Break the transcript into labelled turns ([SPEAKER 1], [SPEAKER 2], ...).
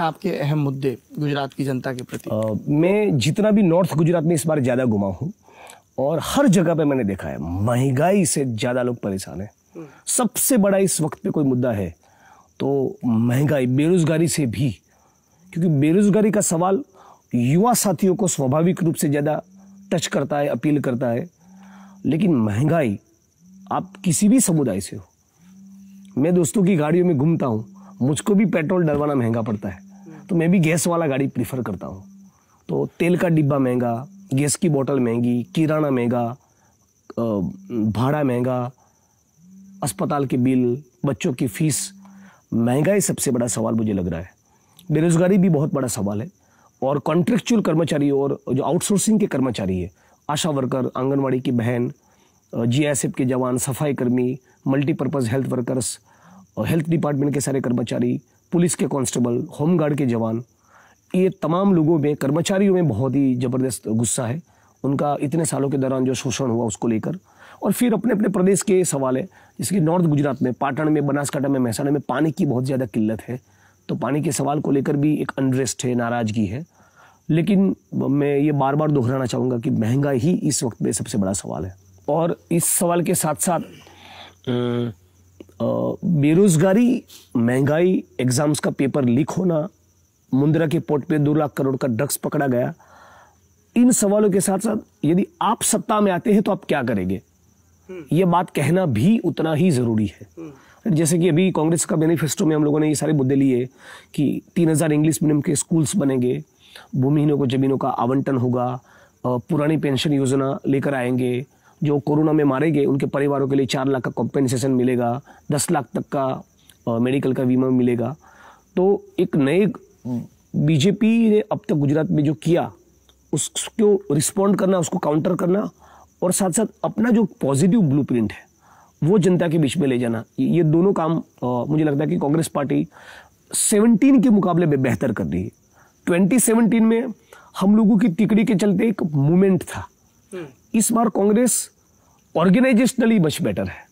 [SPEAKER 1] आपके अहम मुद्दे गुजरात की जनता के प्रति आ, मैं जितना भी नॉर्थ गुजरात में इस बार ज़्यादा घुमा हूँ और हर जगह पे मैंने देखा है महंगाई से ज़्यादा लोग परेशान हैं हम्म। सबसे बड़ा इस वक्त पे कोई मुद्दा है तो महंगाई बेरोज़गारी से भी क्योंकि बेरोज़गारी का सवाल युवा साथियों को स्वाभाविक रूप से ज़्यादा टच करता है अपील करता है लेकिन महंगाई आप किसी भी समुदाय से हो मैं दोस्तों की गाड़ियों में घूमता हूं मुझको भी पेट्रोल डलवाना महंगा पड़ता है तो मैं भी गैस वाला गाड़ी प्रीफर करता हूँ तो तेल का डिब्बा महंगा गैस की बोतल महंगी किराना महंगा भाड़ा महंगा अस्पताल के बिल बच्चों की फीस महंगाई सबसे बड़ा सवाल मुझे लग रहा है बेरोजगारी भी बहुत बड़ा सवाल है और कॉन्ट्रेक्चुअल कर्मचारी और जो आउटसोर्सिंग के कर्मचारी है आशा वर्कर आंगनवाड़ी की बहन जी के जवान सफाई कर्मी multipurpose health workers health department के सारे कर्मचारी पुलिस के कांस्टेबल होमगार्ड के जवान ये तमाम लोगों में कर्मचारियों में बहुत ही ज़बरदस्त गुस्सा है उनका इतने सालों के दौरान जो शोषण हुआ उसको लेकर और फिर अपने अपने प्रदेश के सवाल है जैसे कि नॉर्थ गुजरात में पाटन में बनासकाठा में महसाना में पानी की बहुत ज़्यादा किल्लत है तो पानी के सवाल को लेकर भी एक अनरेस्ट है नाराज़गी है लेकिन मैं ये बार बार दोहराना चाहूँगा कि महंगाई ही इस वक्त में सबसे बड़ा सवाल है और इस सवाल के साथ साथ बेरोजगारी महंगाई एग्ज़ाम्स का पेपर लीक होना मुंद्रा के पोर्ट पे दो लाख करोड़ का ड्रग्स पकड़ा गया इन सवालों के साथ साथ यदि आप सत्ता में आते हैं तो आप क्या करेंगे हम्म। ये बात कहना भी उतना ही ज़रूरी है हम्म। जैसे कि अभी कांग्रेस का मैनिफेस्टो में हम लोगों ने ये सारे मुद्दे लिए कि तीन हज़ार इंग्लिश मीडियम के स्कूल्स बनेंगे भूमिहीनों को ज़मीनों का आवंटन होगा पुरानी पेंशन योजना लेकर आएंगे जो कोरोना में मारे गए उनके परिवारों के लिए चार लाख का कॉम्पेंसेशन मिलेगा दस लाख तक का मेडिकल का बीमा मिलेगा तो एक नए बीजेपी ने अब तक गुजरात में जो किया उसको रिस्पॉन्ड करना उसको काउंटर करना और साथ साथ अपना जो पॉजिटिव ब्लू है वो जनता के बीच में ले जाना ये दोनों काम आ, मुझे लगता है कि कांग्रेस पार्टी 17 के मुकाबले में बेहतर कर रही है 2017 में हम लोगों की तिकड़ी के चलते एक मूवमेंट था हम्म। इस बार कांग्रेस ऑर्गेनाइजेशनली मच बेटर है